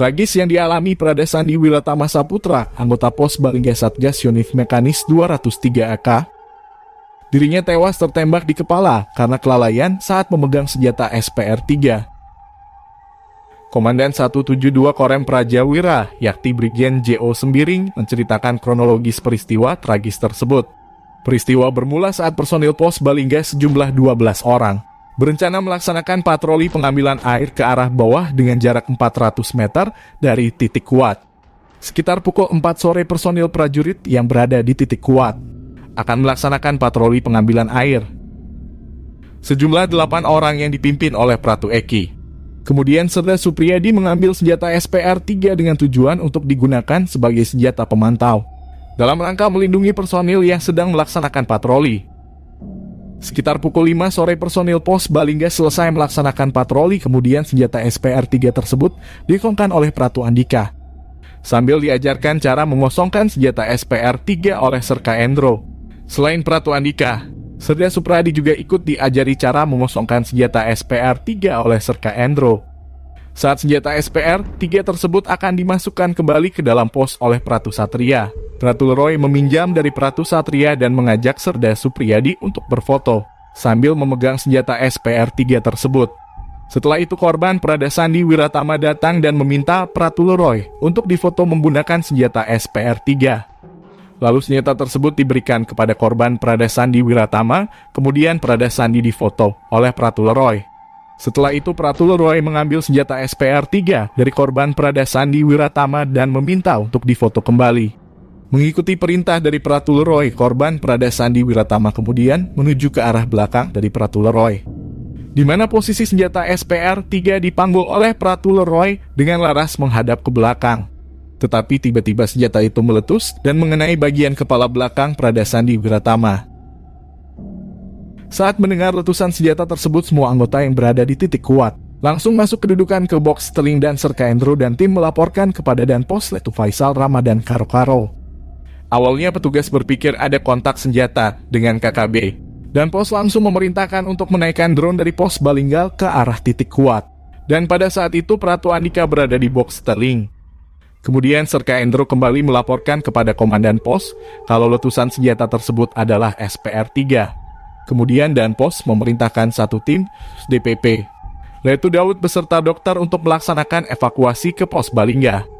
Tragis yang dialami Prada Sandi Wilatama Saputra, anggota pos Balingga Satgas Yonif Mekanis 203 AK, Dirinya tewas tertembak di kepala karena kelalaian saat memegang senjata SPR-3. Komandan 172 Korem Prajawira, Yakti Brigjen J.O. Sembiring, menceritakan kronologis peristiwa tragis tersebut. Peristiwa bermula saat personil pos Balingga sejumlah 12 orang berencana melaksanakan patroli pengambilan air ke arah bawah dengan jarak 400 meter dari titik kuat. Sekitar pukul 4 sore personil prajurit yang berada di titik kuat akan melaksanakan patroli pengambilan air. Sejumlah 8 orang yang dipimpin oleh Pratu Eki. Kemudian Serda Supriyadi mengambil senjata SPR-3 dengan tujuan untuk digunakan sebagai senjata pemantau dalam rangka melindungi personil yang sedang melaksanakan patroli. Sekitar pukul 5 sore personil pos Balingga selesai melaksanakan patroli kemudian senjata SPR 3 tersebut dikongkan oleh Pratu Andika. Sambil diajarkan cara mengosongkan senjata SPR 3 oleh Serka Endro. Selain Pratu Andika, Serda Supradi juga ikut diajari cara mengosongkan senjata SPR 3 oleh Serka Endro. Saat senjata SPR 3 tersebut akan dimasukkan kembali ke dalam pos oleh Pratu Satria. Ratu Leroy meminjam dari Pratu Satria dan mengajak Serda Supriyadi untuk berfoto sambil memegang senjata SPR-3 tersebut. Setelah itu korban Prada Sandi Wiratama datang dan meminta Pratu Leroy untuk difoto menggunakan senjata SPR-3. Lalu senjata tersebut diberikan kepada korban Prada Sandi Wiratama, kemudian Prada Sandi difoto oleh Pratu Leroy. Setelah itu Pratu Leroy mengambil senjata SPR-3 dari korban Prada Sandi Wiratama dan meminta untuk difoto kembali. Mengikuti perintah dari Pratul Roy, korban Prada Sandi Wiratama kemudian menuju ke arah belakang dari Pratul Roy. Di mana posisi senjata SPR-3 dipanggul oleh Pratul Roy dengan laras menghadap ke belakang. Tetapi tiba-tiba senjata itu meletus dan mengenai bagian kepala belakang Prada Sandi Wiratama. Saat mendengar letusan senjata tersebut, semua anggota yang berada di titik kuat langsung masuk kedudukan ke box Teling dan Serka Endro dan tim melaporkan kepada Danpos Letu Faisal Ramadan Karo Karo. Awalnya petugas berpikir ada kontak senjata dengan KKB, dan pos langsung memerintahkan untuk menaikkan drone dari pos Balinggal ke arah titik kuat. Dan pada saat itu Pratu Andika berada di box Sterling. Kemudian Serka Endro kembali melaporkan kepada komandan pos kalau letusan senjata tersebut adalah SPR-3. Kemudian dan pos memerintahkan satu tim DPP. Letu Daud beserta dokter untuk melaksanakan evakuasi ke pos Balingga.